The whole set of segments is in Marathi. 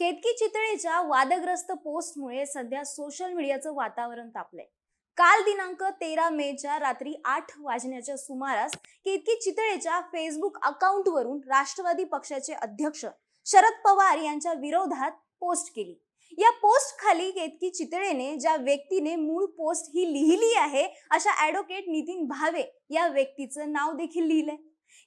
केतकी चितळेच्या वादग्रस्त पोस्टमुळे सध्या सोशल मीडियाचं वातावरण तापलंय काल दिनांक तेरा मेच्या रात्री आठ वाजण्याच्या सुमारास केतकी चितळेच्या फेसबुक अकाउंटवरून राष्ट्रवादी पक्षाचे अध्यक्ष शरद पवार यांच्या विरोधात पोस्ट केली या पोस्ट खाली केतकी चितळेने ज्या व्यक्तीने मूळ पोस्ट ही लिहिली आहे अशा ऍडव्होकेट नितीन भावे या व्यक्तीचं नाव देखील लिहिलंय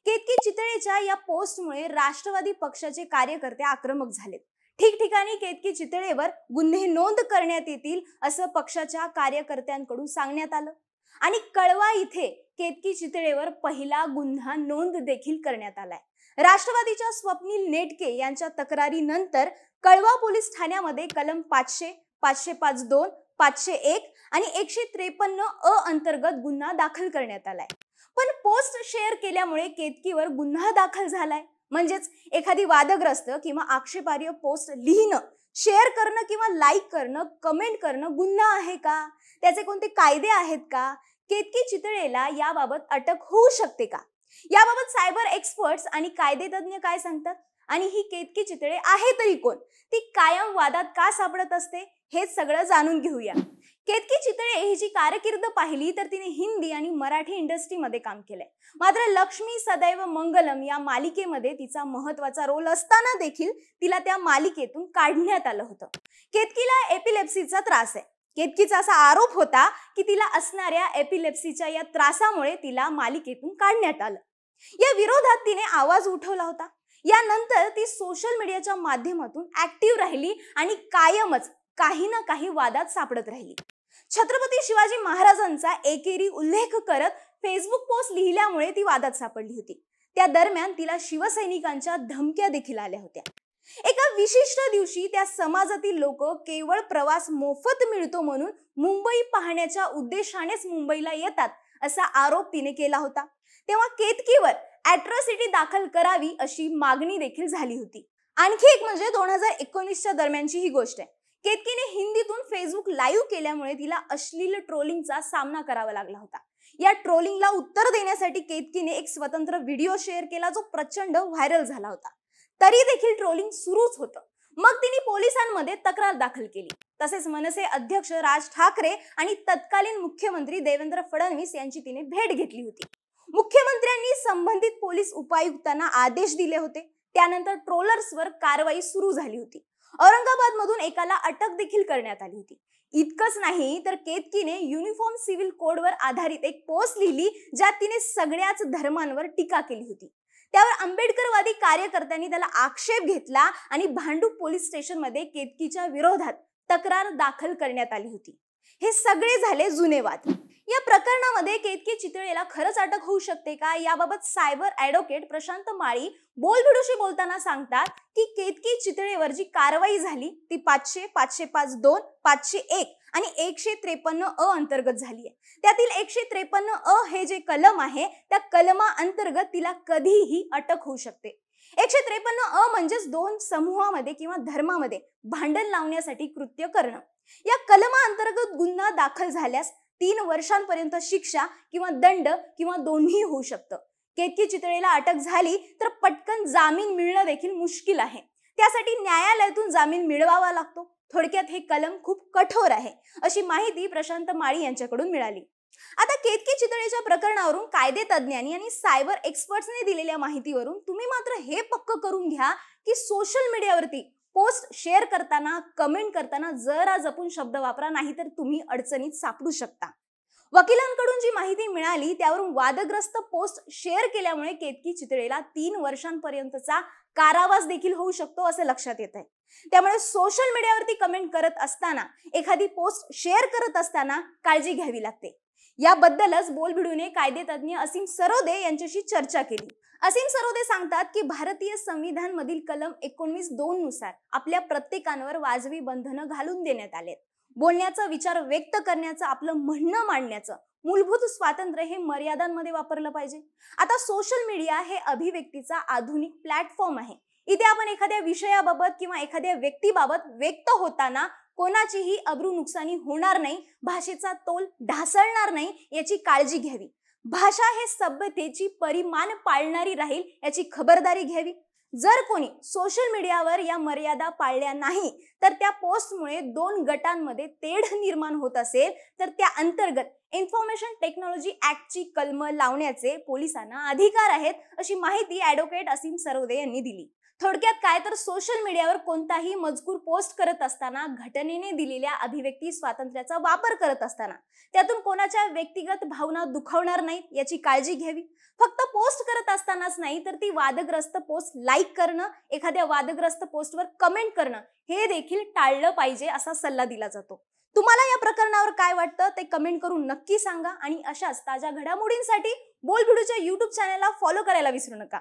केतकी चितळेच्या या पोस्टमुळे राष्ट्रवादी पक्षाचे कार्यकर्ते आक्रमक झालेत ठिकठिकाणी केतकी चितळेवर गुन्हे नोंद करण्यात येतील असं पक्षाच्या कार्यकर्त्यांकडून सांगण्यात आलं आणि कळवा इथे केतकी चितळेवर पहिला गुन्हा नोंद देखील करण्यात आलाय राष्ट्रवादीच्या स्वप्नील नेटके यांच्या तक्रारीनंतर कळवा पोलीस ठाण्यामध्ये कलम पाचशे पाचशे पाच दोन पाचशे एक आणि एकशे त्रेपन्न अ अंतर्गत गुन्हा दाखल करण्यात आलाय पण पोस्ट शेअर केल्यामुळे केतकीवर गुन्हा दाखल झालाय म्हणजेच एखादी वादग्रस्त किंवा आक्षेपार्ह पोस्ट लिहिणं शेअर करणं किंवा लाईक करणं कमेंट करणं गुन्हा आहे का त्याचे कोणते कायदे आहेत का केतकी चितळेला याबाबत अटक होऊ शकते का याबाबत सायबर एक्सपर्ट्स आणि कायदेतज्ञ काय सांगतात आणि ही केतकी चितळे आहे तरी कोण ती कायम वादात का सापडत असते हेच सगळं जाणून घेऊया केतकी चितळे ही जी कारकीर्द पाहिली तर तिने हिंदी आणि मराठी इंडस्ट्रीमध्ये काम केलंय मात्र लक्ष्मी सदैव मंगलम या मालिकेमध्ये तिचा महत्वाचा रोल असताना देखील तिला त्या मालिकेतून काढण्यात आलं होतं केतकीला एपिलेप्सीचा त्रास आहे केतकीचा असा आरोप होता की तिला असणाऱ्या एपिलेप्सीच्या या त्रासामुळे तिला मालिकेतून काढण्यात आलं या विरोधात तिने आवाज उठवला होता यानंतर ती सोशल मीडियाच्या माध्यमातून ऍक्टिव्ह राहिली आणि कायमच काही ना काही वादात सापडत राहिली छत्रपती शिवाजी महाराजांचा एकेरी उल्लेख करत फेसबुक पोस्ट लिहिल्यामुळे ती वादात सापडली होती त्या दरम्यान तिला शिवसैनिकांच्या धमक्या देखील आल्या होत्या एका विशिष्ट दिवशी त्या समाजातील लोक केवळ प्रवास मोफत मिळतो म्हणून मुंबई पाहण्याच्या उद्देशानेच मुंबईला येतात असा आरोप तिने केला होता तेव्हा केतकीवर ॲट्रॉसिटी दाखल करावी अशी मागणी देखील झाली होती आणखी एक म्हणजे दोन हजार एकोणीसच्या दरम्यानची ही गोष्ट आहे केतकीने हिंदीतून फेसबुक लाईव्ह केल्यामुळे तिला अश्लील ट्रोलिंगचा सामना करावा लागला होता या ट्रोलिंगला उत्तर देण्यासाठी केतकीने एक स्वतंत्र व्हिडिओ शेअर केला जो प्रचंड व्हायरल झाला होता तरी देखील ट्रोलिंग सुरूच होतं मग तिने पोलिसांमध्ये तक्रार दाखल केली तसेच मनसे अध्यक्ष राज ठाकरे आणि तत्कालीन मुख्यमंत्री देवेंद्र फडणवीस यांची तिने भेट घेतली होती मुख्यमंत्र्यांनी संबंधित पोलीस उपायुक्तांना आदेश दिले होते त्यानंतर ट्रोलर्सवर कारवाई सुरू झाली होती औरंगाबाद मधून एकाला अटक देखील करण्यात आली होती इतकंच नाही तर केतकीने युनिफॉर्म सिव्हिल कोडवर आधारित एक पोस्ट लिहिली ज्यात तिने सगळ्याच धर्मांवर टीका केली होती त्यावर आंबेडकरवादी कार्यकर्त्यांनी त्याला आक्षेप घेतला आणि भांडूप पोलीस स्टेशनमध्ये केतकीच्या विरोधात तक्रार दाखल करण्यात आली होती हे सगळे झाले जुने वाद या प्रकरणामध्ये केतकी चितळेला खरंच अटक होऊ शकते का याबाबत सायबर ऍडव्होकेट प्रशांत माळी बोलभिडूशी बोलताना सांगतात की केतकी चितळेवर जी कारवाई झाली ती पाचशे पाचशे पाच दोन पाचशे एक आणि एकशे त्रेपन्न अ अंतर्गत झाली आहे त्यातील एकशे त्रेपन्न अ हे जे कलम आहे त्या कलमा अंतर्गत तिला कधीही अटक होऊ शकते एकशे त्रेपन्न अ म्हणजेच दोन समूहामध्ये किंवा धर्मामध्ये भांडण लावण्यासाठी कृत्य करणं या कलमा अंतर्गत गुन्हा दाखल झाल्यास तीन वर्षांपर्यंत शिक्षा किंवा दंड किंवा दोन्ही होऊ शकतं केतकी चितळेला अटक झाली तर पटकन जामीन मिळणं देखील मुश्किल आहे त्यासाठी न्यायालयातून जामीन मिळवावा लागतो थोडक्यात हे कलम खूप कठोर आहे अशी माहिती प्रशांत माळी यांच्याकडून मिळाली आता केतकी चितळेच्या प्रकरणावरून कायदे तज्ज्ञांनी आणि सायबर एक्सपर्ट्सने दिलेल्या माहितीवरून तुम्ही मात्र हे पक्क करून घ्या की सोशल मीडियावरती पोस्ट शेअर करताना कमेंट करताना जरा जपून शब्द वापरा नाही तर तुम्ही अडचणीत सापडू शकता वकिलांकडून जी माहिती मिळाली त्यावरून वादग्रस्त पोस्ट शेअर केल्यामुळे केतकी चितळेला तीन वर्षांपर्यंतचा कारावास देखील होऊ शकतो असं लक्षात येत आहे त्यामुळे सोशल मीडियावरती कमेंट करत असताना एखादी पोस्ट शेअर करत असताना काळजी घ्यावी लागते याबद्दलच बोलबिडूने कायदेतज्ञ असीम सरोदे यांच्याशी चर्चा केली असीम सरोदे सांगतात की भारतीय संविधान मधील कलम एकोणवीस दोन नुसार आपल्या प्रत्येकांवर वाजवी बंधनं घालून देण्यात आलेत बोलण्याचा विचार व्यक्त करण्याचं आपलं म्हणणं मांडण्याचं मूलभूत स्वातंत्र्य हे मर्यादांमध्ये वापरलं पाहिजे आता सोशल मीडिया हे अभिव्यक्तीचा आधुनिक प्लॅटफॉर्म आहे इथे आपण एखाद्या विषयाबाबत किंवा एखाद्या व्यक्तीबाबत व्यक्त होताना कोणाचीही अब्रू नुकसानी होणार नाही भाषेचा तोल ढासळणार नाही याची काळजी घ्यावी भाषा हे सभ्यतेची परिमाण पाळणारी राहील याची खबरदारी घ्यावी जर कोणी सोशल मीडियावर या मर्यादा पाळल्या नाही तर त्या पोस्टमुळे दोन गटांमध्ये तेढ निर्माण होत असेल तर त्या अंतर्गत इन्फॉर्मेशन टेक्नॉलॉजी ऍक्टची कलम लावण्याचे पोलिसांना अधिकार आहेत अशी माहिती ॲडव्होकेट असीम सरोदे यांनी दिली थोडक्यात काय तर सोशल मीडियावर कोणताही मजकूर पोस्ट करत असताना घटनेने दिलेल्या अभिव्यक्ती स्वातंत्र्याचा वापर करत असताना त्यातून कोणाच्या व्यक्तिगत भावना दुखावणार नाहीत याची काळजी घ्यावी फक्त पोस्ट करत असतानाच नाही तर ती वादग्रस्त पोस्ट लाईक करणं एखाद्या वादग्रस्त पोस्टवर कमेंट करणं हे देखील टाळलं पाहिजे असा सल्ला दिला जातो तुम्हाला या प्रकरणावर काय वाटतं ते कमेंट करून नक्की सांगा आणि अशाच ताज्या घडामोडींसाठी बोलबिडूच्या युट्यूब चॅनलला फॉलो करायला विसरू नका